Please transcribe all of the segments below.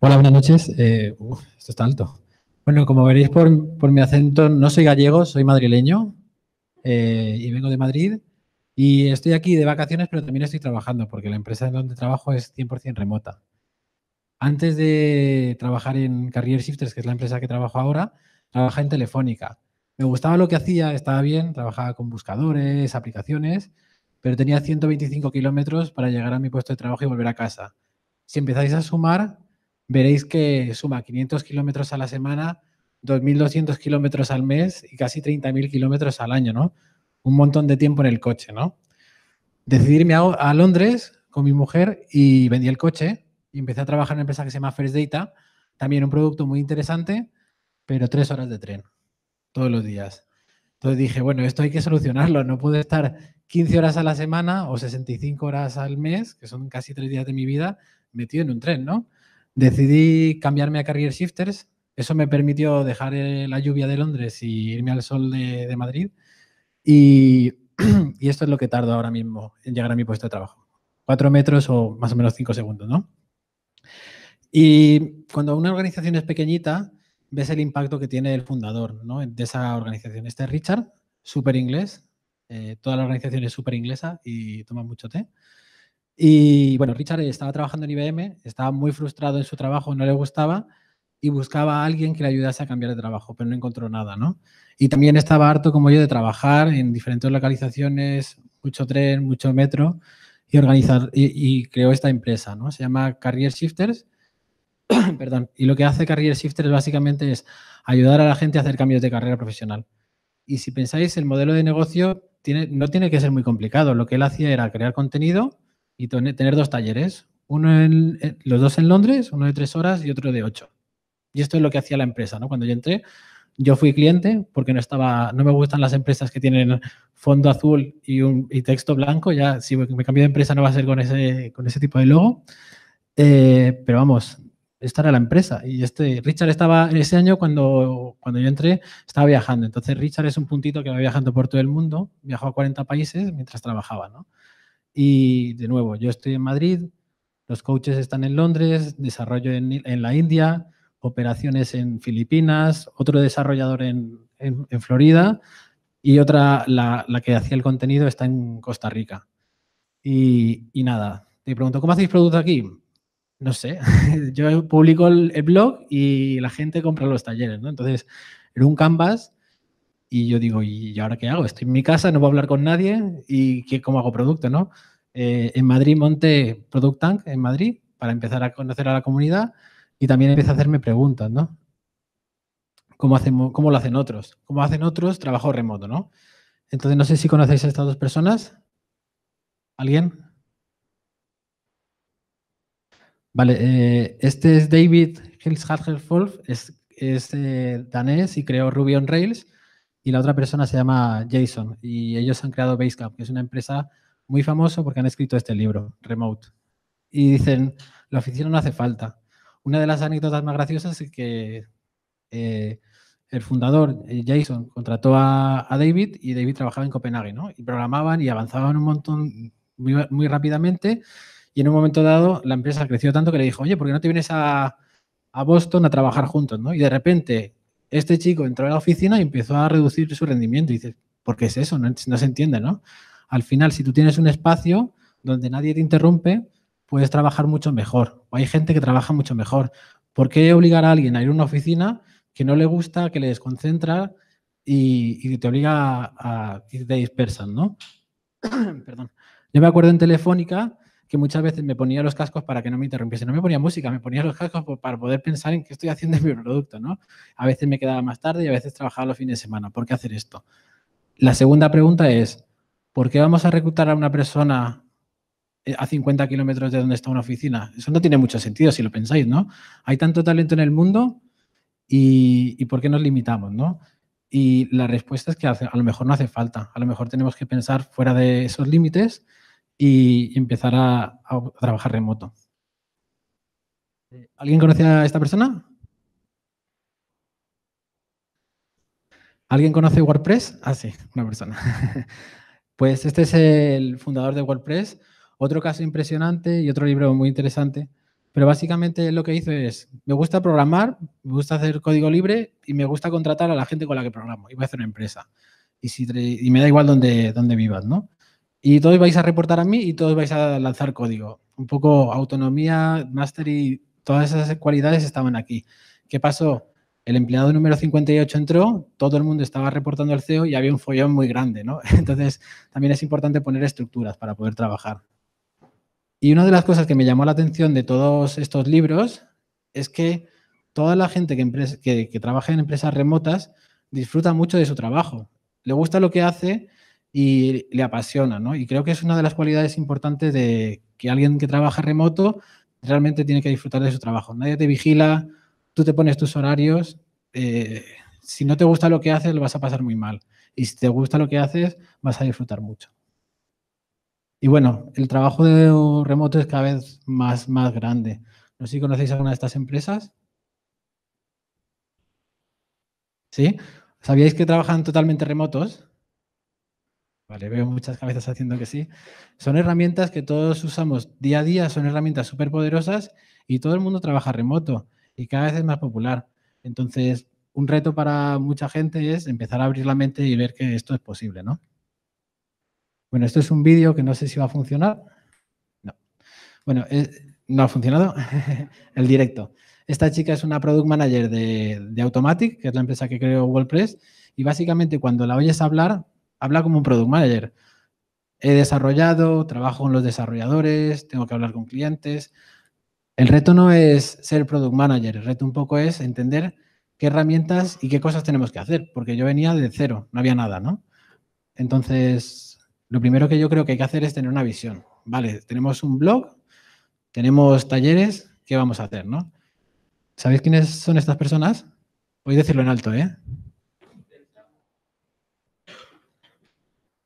Hola, buenas noches. Eh, esto está alto. Bueno, como veréis por, mi acento, no soy gallego, soy madrileño eh, y vengo de Madrid. Y estoy aquí de vacaciones, pero también estoy trabajando porque la empresa en donde trabajo es 100% remota. Antes de trabajar en Carrier Shifters, que es la empresa que trabajo ahora, trabajaba en Telefónica. Me gustaba lo que hacía, estaba bien, trabajaba con buscadores, aplicaciones, pero tenía 125 kilómetros para llegar a mi puesto de trabajo y volver a casa. Si empezáis a sumar, veréis que suma 500 kilómetros a la semana, 2.200 kilómetros al mes y casi 30.000 kilómetros al año, ¿no? Un montón de tiempo en el coche, ¿no? Decidirme a, a, Londres con mi mujer y vendí el coche y empecé a trabajar en una empresa que se llama First Data, también un producto muy interesante, pero tres horas de tren todos los días. Entonces dije, bueno, esto hay que solucionarlo, no puedo estar 15 horas a la semana o 65 horas al mes, que son casi tres días de mi vida, metido en un tren, ¿no? Decidí cambiarme a Career Shifters. Eso me permitió dejar eh, la lluvia de Londres y irme al sol de, Madrid. Y, esto es lo que tardo ahora mismo en llegar a mi puesto de trabajo. Cuatro metros o más o menos cinco segundos, ¿no? Y cuando una organización es pequeñita, ves el impacto que tiene el fundador ¿no? de esa organización. Este es Richard, súper inglés. Eh, toda la organización es súper inglesa y toma mucho té. Y bueno, Richard estaba trabajando en IBM, estaba muy frustrado en su trabajo, no le gustaba y buscaba a alguien que le ayudase a cambiar de trabajo, pero no encontró nada, ¿no? Y también estaba harto como yo de trabajar en diferentes localizaciones, mucho tren, mucho metro y organizar y, creó esta empresa, ¿no? Se llama Carrier Shifters. Perdón, y lo que hace Career Shifters básicamente es ayudar a la gente a hacer cambios de carrera profesional. Y si pensáis, el modelo de negocio no tiene que ser muy complicado. Lo que él hacía era crear contenido, y tener dos talleres, uno en, los dos en Londres, uno de tres horas y otro de ocho. Y esto es lo que hacía la empresa, ¿no? Cuando yo entré, yo fui cliente porque no estaba, no me gustan las empresas que tienen fondo azul y, un, texto blanco. Ya si me cambio de empresa no va a ser con ese, con ese tipo de logo. Eh, pero vamos, esta era la empresa. Y este, Richard estaba ese año cuando, cuando yo entré, estaba viajando. Entonces Richard es un puntito que va viajando por todo el mundo. Viajó a 40 países mientras trabajaba, ¿no? Y de nuevo, yo estoy en Madrid, los coaches están en Londres, desarrollo en, la India, operaciones en Filipinas, otro desarrollador en, Florida y otra, la, que hacía el contenido, está en Costa Rica. Y, nada, te pregunto, ¿cómo hacéis producto aquí? No sé, yo publico el, blog y la gente compra los talleres, ¿no? Entonces, en un canvas y yo digo, ¿y ahora qué hago? Estoy en mi casa, no voy a hablar con nadie y ¿qué, ¿cómo hago producto, no? Eh, en Madrid monté Product Tank en Madrid para empezar a conocer a la comunidad y también empecé a hacerme preguntas, ¿no? ¿Cómo, hacemos, cómo lo hacen otros? ¿Cómo hacen otros trabajo remoto, Entonces, no sé si conocéis a estas dos personas. ¿Alguien? Vale, eh, este es David Hills es, es eh, danés y creó Ruby on Rails y la otra persona se llama Jason y ellos han creado Basecamp, que es una empresa muy famosa porque han escrito este libro, Remote. Y dicen, la oficina no hace falta. Una de las anécdotas más graciosas es que eh, el fundador, eh, Jason, contrató a, David y David trabajaba en Copenhague, ¿no? Y programaban y avanzaban un montón muy, rápidamente y en un momento dado la empresa creció tanto que le dijo, oye, ¿por qué no te vienes a, Boston a trabajar juntos, Y de repente este chico entró a la oficina y empezó a reducir su rendimiento. Y dices, ¿por qué es eso? No, se entiende, ¿no? Al final, si tú tienes un espacio donde nadie te interrumpe, puedes trabajar mucho mejor. O hay gente que trabaja mucho mejor. ¿Por qué obligar a alguien a ir a una oficina que no le gusta, que le desconcentra y, te obliga a, a, ¿no? Perdón. Yo me acuerdo en Telefónica que muchas veces me ponía los cascos para que no me interrumpiese. No me ponía música, me ponía los cascos para poder pensar en qué estoy haciendo en mi producto, ¿no? A veces me quedaba más tarde y a veces trabajaba los fines de semana. ¿Por qué hacer esto? La segunda pregunta es, ¿por qué vamos a reclutar a una persona eh, a 50 kilómetros de donde está una oficina? Eso no tiene mucho sentido si lo pensáis, ¿no? Hay tanto talento en el mundo y, y ¿por qué nos limitamos, no? Y la respuesta es que a lo mejor no hace falta. A lo mejor tenemos que pensar fuera de esos límites y empezar a, trabajar remoto. Eh, ¿Alguien conoce a esta persona? ¿Alguien conoce WordPress? Ah, sí, una persona. Pues este es el fundador de WordPress. Otro caso impresionante y otro libro muy interesante. Pero básicamente lo que hizo es, me gusta programar, me gusta hacer código libre y me gusta contratar a la gente con la que programo. Y voy a hacer una empresa. Y, si, y me da igual dónde, dónde vivas, ¿no? Y todos vais a reportar a mí y todos vais a lanzar código. Un poco autonomía, mastery, todas esas cualidades estaban aquí. ¿Qué pasó? El empleado número 58 entró, todo el mundo estaba reportando al CEO y había un follón muy grande, ¿no? Entonces, también es importante poner estructuras para poder trabajar. Y una de las cosas que me llamó la atención de todos estos libros es que toda la gente que, que trabaja en empresas remotas disfruta mucho de su trabajo. Le gusta lo que hace y le apasiona, ¿no? Y creo que es una de las cualidades importantes de que alguien que trabaja remoto realmente tiene que disfrutar de su trabajo. Nadie te vigila, tú te pones tus horarios. Eh, si no te gusta lo que haces, lo vas a pasar muy mal. Y si te gusta lo que haces, vas a disfrutar mucho. Y bueno, el trabajo de remoto es cada vez más, más grande. No sé si conocéis alguna de estas empresas. ¿Sí? ¿Sabíais que trabajan totalmente remotos? Vale, veo muchas cabezas haciendo que sí. Son herramientas que todos usamos día a día, son herramientas súper poderosas y todo el mundo trabaja remoto y cada vez es más popular. Entonces, un reto para mucha gente es empezar a abrir la mente y ver que esto es posible, ¿no? Bueno, esto es un vídeo que no sé si va a funcionar. No. Bueno, eh, no ha funcionado el directo. Esta chica es una product manager de, de Automatic, que es la empresa que creó WordPress, y básicamente cuando la oyes hablar, habla como un product manager. He desarrollado, trabajo con los desarrolladores, tengo que hablar con clientes. El reto no es ser product manager, el reto un poco es entender qué herramientas y qué cosas tenemos que hacer, porque yo venía de cero, no había nada, ¿no? Entonces, lo primero que yo creo que hay que hacer es tener una visión. Vale, tenemos un blog, tenemos talleres, ¿qué vamos a hacer, no? ¿Sabéis quiénes son estas personas? Voy a decirlo en alto, ¿eh?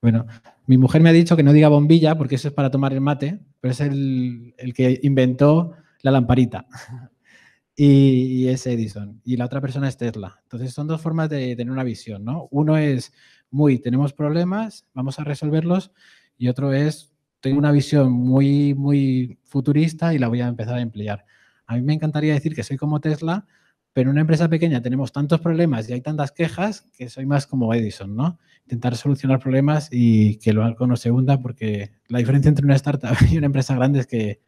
Bueno, mi mujer me ha dicho que no diga bombilla porque eso es para tomar el mate, pero es el, que inventó la lamparita. y, es Edison. Y la otra persona es Tesla. Entonces son dos formas de tener una visión, ¿no? Uno es muy, tenemos problemas, vamos a resolverlos. Y otro es, tengo una visión muy, muy futurista y la voy a empezar a emplear. A mí me encantaría decir que soy como Tesla, pero en una empresa pequeña tenemos tantos problemas y hay tantas quejas que soy más como Edison, ¿no? Intentar solucionar problemas y que lo algo no se hunda porque la diferencia entre una startup y una empresa grande es que,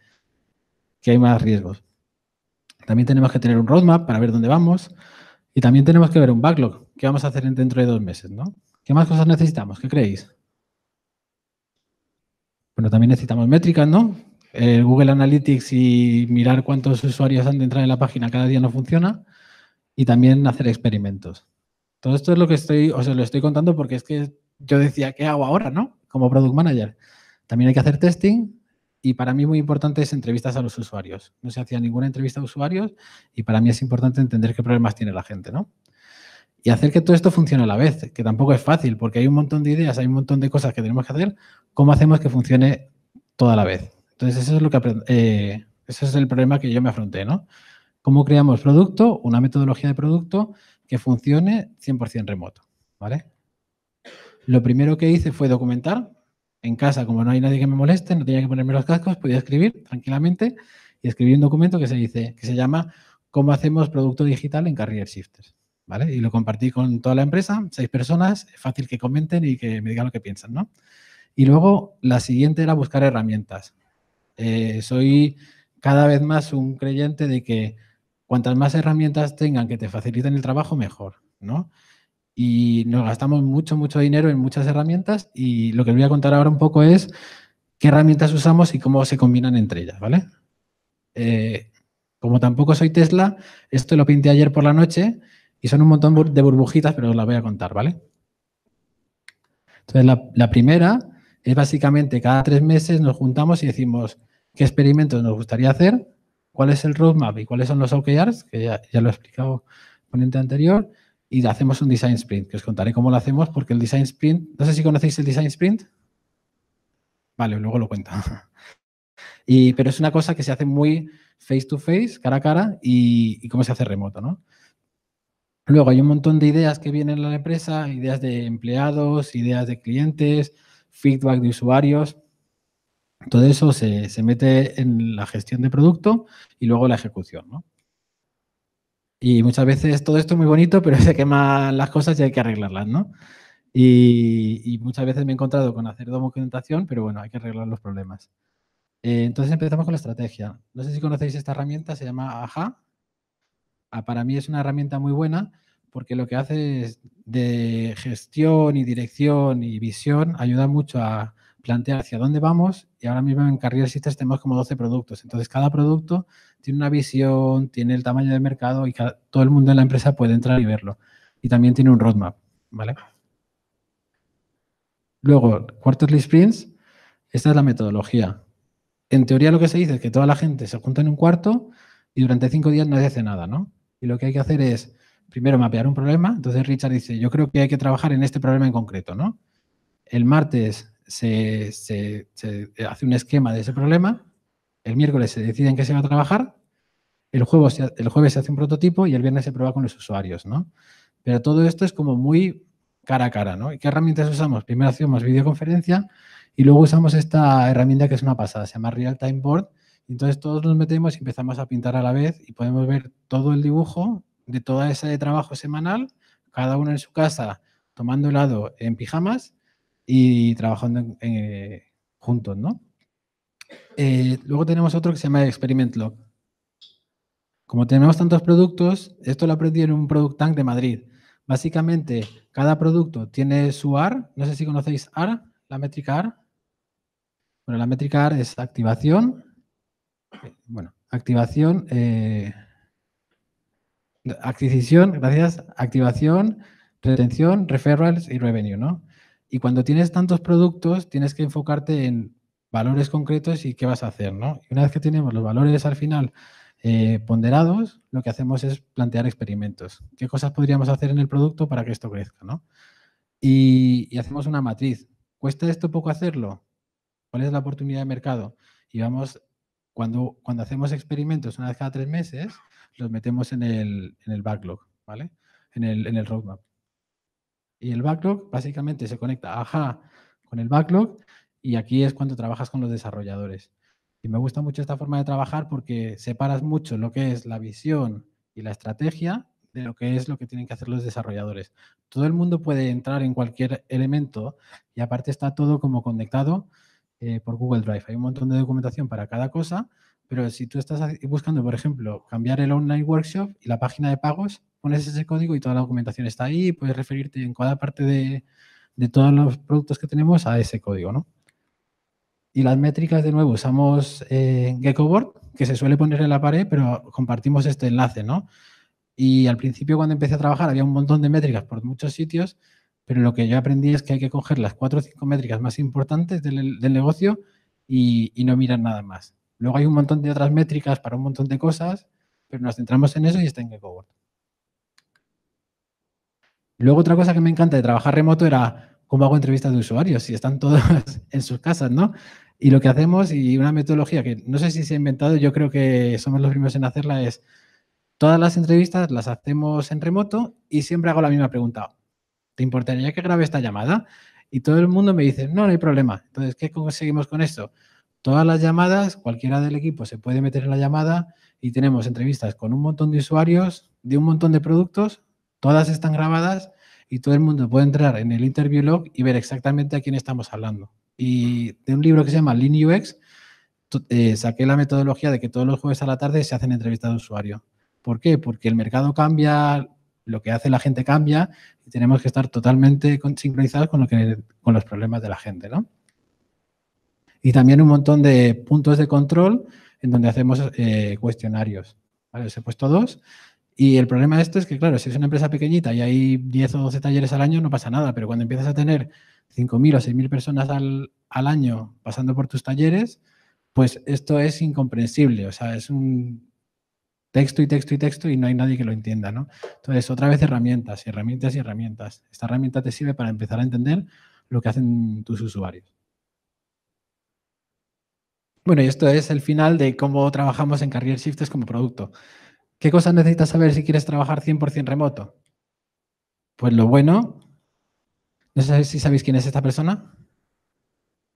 hay más riesgos. También tenemos que tener un roadmap para ver dónde vamos y también tenemos que ver un backlog, qué vamos a hacer dentro de dos meses, ¿no? ¿Qué más cosas necesitamos? ¿Qué creéis? Bueno, también necesitamos métricas, ¿no? El eh, Google Analytics y mirar cuántos usuarios han de entrar en la página cada día no funciona y también hacer experimentos. Todo esto es lo que estoy, o sea, lo estoy contando porque es que yo decía, ¿qué hago ahora, no? Como product manager. También hay que hacer testing y para mí muy importante es entrevistas a los usuarios. No se hacía ninguna entrevista a usuarios y para mí es importante entender qué problemas tiene la gente, ¿no? Y hacer que todo esto funcione a la vez, que tampoco es fácil porque hay un montón de ideas, hay un montón de cosas que tenemos que hacer. ¿Cómo hacemos que funcione toda la vez? Entonces, eso es lo que eh, ese es el problema que yo me afronté, ¿no? ¿Cómo creamos producto? Una metodología de producto que funcione 100% remoto, ¿vale? Lo primero que hice fue documentar. En casa, como no hay nadie que me moleste, no tenía que ponerme los cascos, podía escribir tranquilamente y escribí un documento que se dice, que se llama ¿Cómo hacemos producto digital en Carrier Shifters? ¿Vale? Y lo compartí con toda la empresa, seis personas, es fácil que comenten y que me digan lo que piensan, ¿no? Y luego la siguiente era buscar herramientas. Eh, soy cada vez más un creyente de que cuantas más herramientas tengan que te faciliten el trabajo, mejor, ¿no? Y nos gastamos mucho, mucho dinero en muchas herramientas y lo que voy a contar ahora un poco es qué herramientas usamos y cómo se combinan entre ellas, ¿vale? Eh, como tampoco soy Tesla, esto lo pinté ayer por la noche y son un montón de burbujitas, pero os las voy a contar, ¿vale? Entonces, la primera es básicamente cada tres meses nos juntamos y decimos qué experimentos nos gustaría hacer cuál es el roadmap y cuáles son los OKRs, que ya, lo he explicado el ponente anterior, y hacemos un design sprint, que os contaré cómo lo hacemos, porque el design sprint, no sé si conocéis el design sprint. Vale, luego lo cuento. Y, pero es una cosa que se hace muy face to face, cara a cara, y, cómo se hace remoto, ¿no? Luego hay un montón de ideas que vienen a la empresa, ideas de empleados, ideas de clientes, feedback de usuarios, todo eso se, mete en la gestión de producto y luego la ejecución, ¿no? Y muchas veces todo esto es muy bonito, pero se queman las cosas y hay que arreglarlas, ¿no? Y, muchas veces me he encontrado con hacer documentación, pero bueno, hay que arreglar los problemas. Eh, entonces empezamos con la estrategia. No sé si conocéis esta herramienta, se llama AHA. para mí es una herramienta muy buena porque lo que hace es de gestión y dirección y visión, ayuda mucho a plantear hacia dónde vamos y ahora mismo en Carrier Systems tenemos como 12 productos. Entonces, cada producto tiene una visión, tiene el tamaño del mercado y todo el mundo en la empresa puede entrar y verlo. Y también tiene un roadmap, ¿vale? Luego, quarterly sprints, esta es la metodología. En teoría lo que se dice es que toda la gente se junta en un cuarto y durante cinco días no hace nada, ¿no? Y lo que hay que hacer es, primero, mapear un problema. Entonces, Richard dice, yo creo que hay que trabajar en este problema en concreto, ¿no? El martes se, eh, hace un esquema de ese problema, el miércoles se decide en qué se va a trabajar, el, el jueves se hace un prototipo y el viernes se prueba con los usuarios, ¿no? Pero todo esto es como muy cara a cara, ¿no? ¿Y qué herramientas usamos? Primero hacemos videoconferencia y luego usamos esta herramienta que es una pasada, se llama Real Time Board. Entonces todos nos metemos y empezamos a pintar a la vez y podemos ver todo el dibujo de toda esa de trabajo semanal, cada uno en su casa tomando helado en pijamas y trabajando eh, juntos, ¿no? Eh, luego tenemos otro que se llama Experiment Log. Como tenemos tantos productos, esto lo aprendí en un Product Tank de Madrid. Básicamente, cada producto tiene su AR. No sé si conocéis AR, la métrica AR. Bueno, la métrica AR es activación. Bueno, activación, eh, adquisición, gracias, activación, retención, referrals y revenue, ¿no? Y cuando tienes tantos productos, tienes que enfocarte en valores concretos y qué vas a hacer, ¿no? Y una vez que tenemos los valores al final eh, ponderados, lo que hacemos es plantear experimentos. ¿Qué cosas podríamos hacer en el producto para que esto crezca, ¿no? Y, hacemos una matriz. ¿Cuesta esto poco hacerlo? ¿Cuál es la oportunidad de mercado? Y vamos, cuando, cuando hacemos experimentos una vez cada tres meses, los metemos en el, en el backlog, ¿vale? En el, en el roadmap y el backlog, básicamente se conecta ajá, con el backlog y aquí es cuando trabajas con los desarrolladores. Y me gusta mucho esta forma de trabajar porque separas mucho lo que es la visión y la estrategia de lo que es lo que tienen que hacer los desarrolladores. Todo el mundo puede entrar en cualquier elemento y aparte está todo como conectado eh, por Google Drive. Hay un montón de documentación para cada cosa pero si tú estás buscando, por ejemplo, cambiar el online workshop y la página de pagos, pones ese código y toda la documentación está ahí, puedes referirte en cada parte de, todos los productos que tenemos a ese código, ¿no? Y las métricas, de nuevo, usamos eh, Geckoboard, que se suele poner en la pared, pero compartimos este enlace, ¿no? Y al principio, cuando empecé a trabajar, había un montón de métricas por muchos sitios, pero lo que yo aprendí es que hay que coger las cuatro o cinco métricas más importantes del, negocio y, no mirar nada más. Luego hay un montón de otras métricas para un montón de cosas, pero nos centramos en eso y está en GeckoBoard. Luego otra cosa que me encanta de trabajar remoto era cómo hago entrevistas de usuarios, si están todos en sus casas, ¿no? Y lo que hacemos, y una metodología que no sé si se ha inventado, yo creo que somos los primeros en hacerla, es todas las entrevistas las hacemos en remoto y siempre hago la misma pregunta. ¿Te importaría que grabe esta llamada? Y todo el mundo me dice, no, no hay problema. Entonces, ¿qué conseguimos con esto? todas las llamadas, cualquiera del equipo se puede meter en la llamada y tenemos entrevistas con un montón de usuarios de un montón de productos, todas están grabadas y todo el mundo puede entrar en el interview log y ver exactamente a quién estamos hablando. Y de un libro que se llama Lean UX, eh, saqué la metodología de que todos los jueves a la tarde se hacen entrevistas de usuario. ¿Por qué? Porque el mercado cambia, lo que hace la gente cambia y tenemos que estar totalmente sincronizados con, lo que, con los problemas de la gente, ¿no? y también un montón de puntos de control en donde hacemos eh, cuestionarios. ¿Vale? Os he puesto dos. Y el problema de esto es que, claro, si es una empresa pequeñita y hay 10 o 12 talleres al año, no pasa nada, pero cuando empiezas a tener 5.000 o 6.000 personas al, año pasando por tus talleres, pues esto es incomprensible. O sea, es un texto y texto y texto y no hay nadie que lo entienda, ¿no? Entonces, otra vez herramientas y herramientas y herramientas. Esta herramienta te sirve para empezar a entender lo que hacen tus usuarios. Bueno, y esto es el final de cómo trabajamos en Career Shifts como producto. ¿Qué cosas necesitas saber si quieres trabajar 100% remoto? Pues lo bueno, no sé si sabéis quién es esta persona,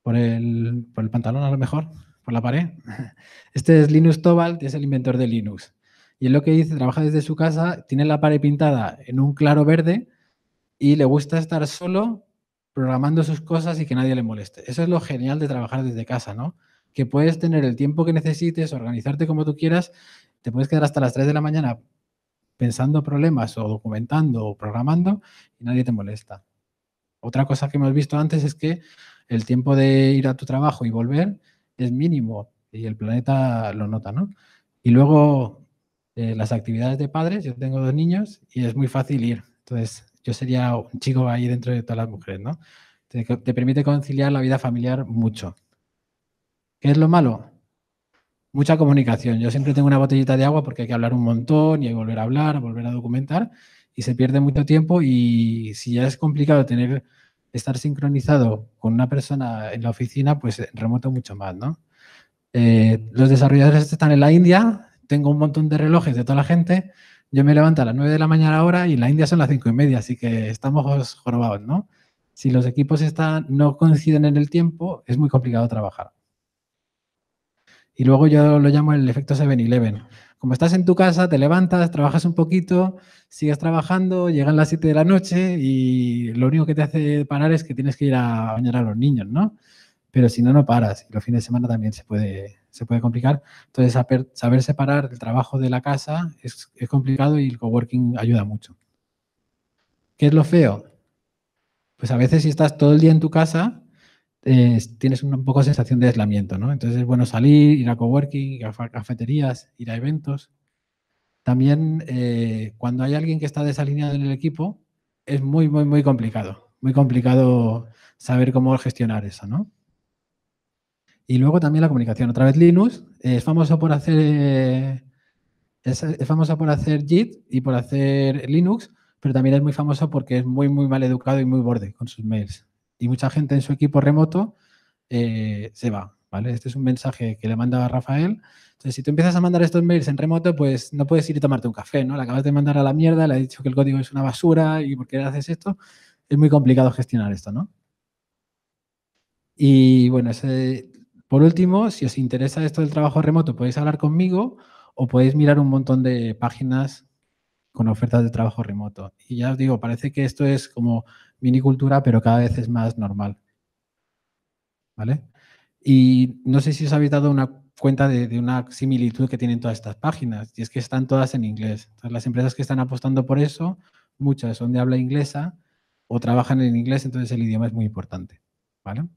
por el, por el pantalón a lo mejor, por la pared. Este es Linus Tobalt, es el inventor de Linux. Y es lo que dice, trabaja desde su casa, tiene la pared pintada en un claro verde y le gusta estar solo programando sus cosas y que nadie le moleste. Eso es lo genial de trabajar desde casa, ¿no? que puedes tener el tiempo que necesites, organizarte como tú quieras, te puedes quedar hasta las 3 de la mañana pensando problemas o documentando o programando y nadie te molesta. Otra cosa que hemos visto antes es que el tiempo de ir a tu trabajo y volver es mínimo y el planeta lo nota, ¿no? Y luego eh, las actividades de padres, yo tengo dos niños y es muy fácil ir. Entonces, yo sería un chico ahí dentro de todas las mujeres, ¿no? te permite conciliar la vida familiar mucho. ¿Qué es lo malo? Mucha comunicación. Yo siempre tengo una botellita de agua porque hay que hablar un montón y hay que volver a hablar, volver a documentar y se pierde mucho tiempo y si ya es complicado tener estar sincronizado con una persona en la oficina, pues eh, remoto mucho más, ¿no? Eh, los desarrolladores están en la India, tengo un montón de relojes de toda la gente, yo me levanto a las 9 de la mañana ahora y en la India son las 5 y media, así que estamos jorobados, ¿no? Si los equipos están, no coinciden en el tiempo, es muy complicado trabajar. Y luego yo lo llamo el efecto 7-Eleven. Como estás en tu casa, te levantas, trabajas un poquito, sigues trabajando, llegan las 7 de la noche y lo único que te hace parar es que tienes que ir a bañar a los niños, ¿no? Pero si no, no paras. Y los fines de semana también se puede, se puede complicar. Entonces, saber, separar el trabajo de la casa es, es complicado y el coworking ayuda mucho. ¿Qué es lo feo? Pues a veces si estás todo el día en tu casa, eh, tienes un poco sensación de aislamiento, ¿no? Entonces es bueno salir, ir a coworking, ir a cafeterías, ir a eventos. También eh, cuando hay alguien que está desalineado en el equipo, es muy, muy, muy complicado. Muy complicado saber cómo gestionar eso, ¿no? Y luego también la comunicación. Otra vez Linux eh, es famoso por hacer es, por hacer JIT y por hacer Linux, pero también es muy famoso porque es muy, muy mal educado y muy borde con sus mails y mucha gente en su equipo remoto eh, se va. ¿Vale? Este es un mensaje que le mandaba Rafael. Entonces, si tú empiezas a mandar estos mails en remoto, pues no puedes ir y tomarte un café, ¿no? Le acabas de mandar a la mierda, le has dicho que el código es una basura y por qué haces esto. Es muy complicado gestionar esto, ¿no? Y bueno, por último, si os interesa esto del trabajo remoto, podéis hablar conmigo o podéis mirar un montón de páginas con ofertas de trabajo remoto. Y ya os digo, parece que esto es como minicultura, pero cada vez es más normal. ¿Vale? Y no sé si os habéis dado una cuenta de, una similitud que tienen todas estas páginas, y es que están todas en inglés. las empresas que están apostando por eso, muchas son de habla inglesa o trabajan en inglés, entonces el idioma es muy importante. ¿vale?